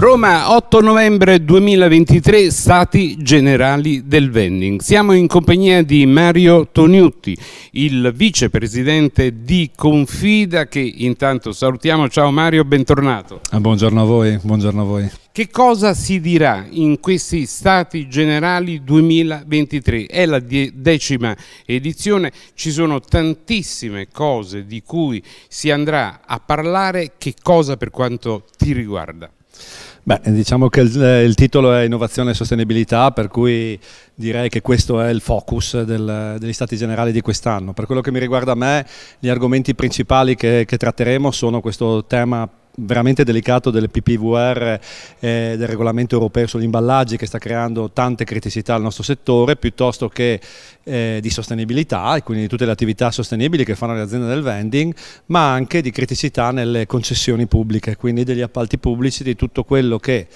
Roma 8 novembre 2023 Stati Generali del Vending. Siamo in compagnia di Mario Toniutti, il vicepresidente di Confida che intanto salutiamo. Ciao Mario, bentornato. Ah, buongiorno a voi, buongiorno a voi. Che cosa si dirà in questi Stati Generali 2023? È la decima edizione, ci sono tantissime cose di cui si andrà a parlare. Che cosa per quanto ti riguarda? Beh, diciamo che il, eh, il, titolo è Innovazione e Sostenibilità, per cui direi che questo è il focus del, degli stati generali di quest'anno. Per quello che mi riguarda a me, gli argomenti principali che, che tratteremo sono questo tema veramente delicato del PPVR eh, del regolamento europeo sugli imballaggi che sta creando tante criticità al nostro settore piuttosto che eh, di sostenibilità e quindi di tutte le attività sostenibili che fanno le aziende del vending ma anche di criticità nelle concessioni pubbliche quindi degli appalti pubblici di tutto quello che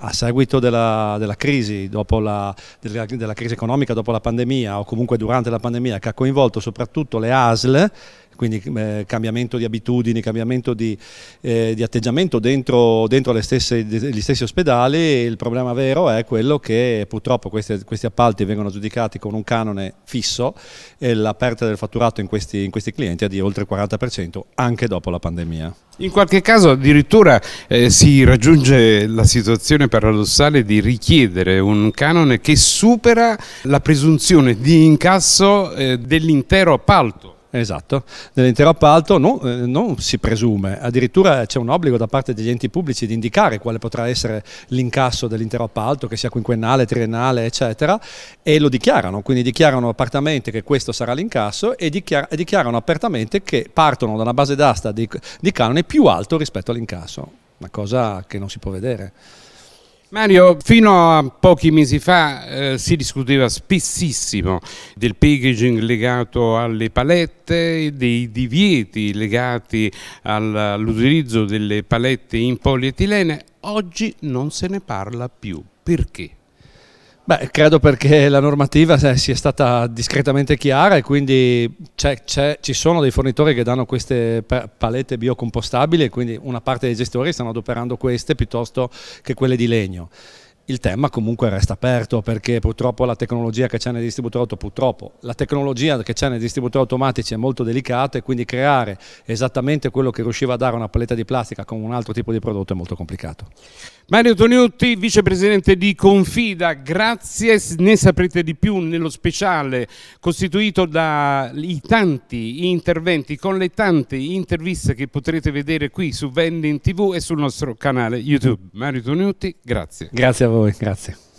a seguito della, della crisi, la, della, della crisi economica dopo la pandemia o comunque durante la pandemia che ha coinvolto soprattutto le ASL, quindi eh, cambiamento di abitudini, cambiamento di, eh, di atteggiamento dentro, dentro stesse, gli stessi ospedali, il problema vero è quello che purtroppo questi, questi appalti vengono giudicati con un canone fisso e la perdita del fatturato in questi, in questi clienti è di oltre il 40% anche dopo la pandemia. In qualche caso addirittura eh, si raggiunge la situazione situazione paradossale di richiedere un canone che supera la presunzione di incasso eh, dell'intero appalto. Esatto, nell'intero appalto no, eh, non si presume, addirittura c'è un obbligo da parte degli enti pubblici di indicare quale potrà essere l'incasso dell'intero appalto, che sia quinquennale, triennale, eccetera, e lo dichiarano, quindi dichiarano apertamente che questo sarà l'incasso e, e, dichiarano apertamente che partono da una base d'asta di, di canone più alto rispetto all'incasso, una cosa che non si può vedere. Mario, fino a pochi mesi fa eh, si discuteva spessissimo del packaging legato alle palette, dei divieti legati all'utilizzo delle palette in polietilene. Oggi non se ne parla più. Perché? Beh, credo perché la normativa eh, sia stata discretamente chiara e quindi c è, ci sono dei fornitori che danno queste palette biocompostabili e quindi una parte dei gestori stanno adoperando queste piuttosto che quelle di legno il tema comunque resta aperto perché purtroppo la tecnologia che c'è nei distributori automatici, la tecnologia che c'è nei distributori automatici è molto delicata e quindi creare esattamente quello che riusciva a dare una paletta di plastica con un altro tipo di prodotto è molto complicato. Mario Toniotti, vicepresidente di Confida, grazie, ne saprete di più nello speciale costituito dai tanti interventi con le tante interviste che potrete vedere qui su Vending TV e sul nostro canale YouTube. Mario Toniotti, grazie. Grazie a voi voi, grazie.